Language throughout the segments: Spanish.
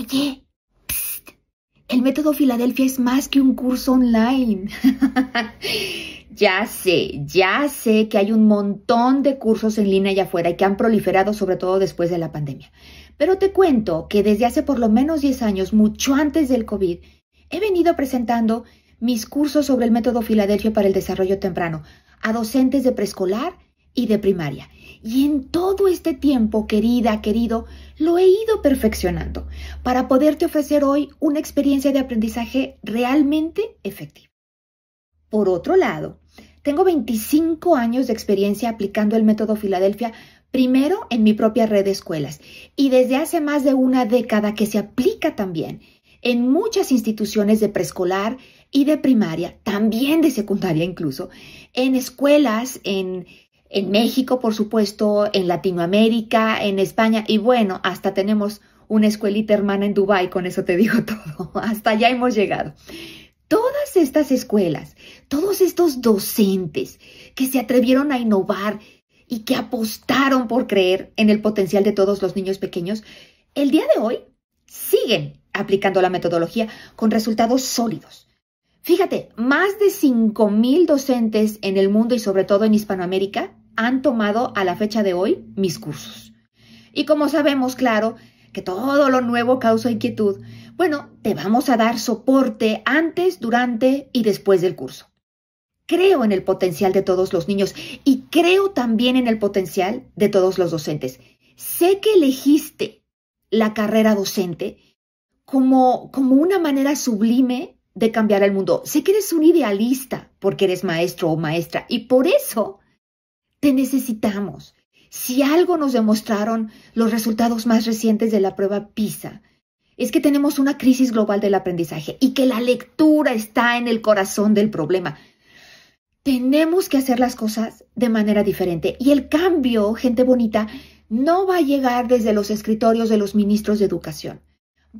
Oye, el método Filadelfia es más que un curso online. ya sé, ya sé que hay un montón de cursos en línea y afuera y que han proliferado sobre todo después de la pandemia. Pero te cuento que desde hace por lo menos 10 años, mucho antes del COVID, he venido presentando mis cursos sobre el método Filadelfia para el desarrollo temprano a docentes de preescolar y de primaria. Y en todo este tiempo, querida, querido, lo he ido perfeccionando para poderte ofrecer hoy una experiencia de aprendizaje realmente efectiva. Por otro lado, tengo 25 años de experiencia aplicando el método Filadelfia primero en mi propia red de escuelas y desde hace más de una década que se aplica también en muchas instituciones de preescolar y de primaria, también de secundaria incluso, en escuelas, en en México, por supuesto, en Latinoamérica, en España y bueno, hasta tenemos una escuelita hermana en Dubái, con eso te digo todo, hasta ya hemos llegado. Todas estas escuelas, todos estos docentes que se atrevieron a innovar y que apostaron por creer en el potencial de todos los niños pequeños, el día de hoy siguen aplicando la metodología con resultados sólidos. Fíjate, más de 5.000 docentes en el mundo y sobre todo en Hispanoamérica han tomado a la fecha de hoy mis cursos. Y como sabemos, claro, que todo lo nuevo causa inquietud, bueno, te vamos a dar soporte antes, durante y después del curso. Creo en el potencial de todos los niños y creo también en el potencial de todos los docentes. Sé que elegiste la carrera docente como, como una manera sublime de cambiar el mundo. Sé que eres un idealista porque eres maestro o maestra y por eso te necesitamos. Si algo nos demostraron los resultados más recientes de la prueba PISA, es que tenemos una crisis global del aprendizaje y que la lectura está en el corazón del problema. Tenemos que hacer las cosas de manera diferente y el cambio, gente bonita, no va a llegar desde los escritorios de los ministros de educación.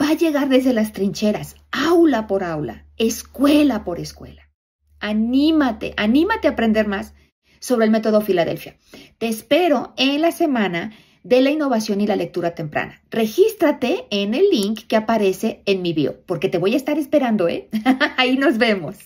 Va a llegar desde las trincheras, aula por aula, escuela por escuela. Anímate, anímate a aprender más sobre el método Filadelfia. Te espero en la semana de la innovación y la lectura temprana. Regístrate en el link que aparece en mi bio, porque te voy a estar esperando, ¿eh? Ahí nos vemos.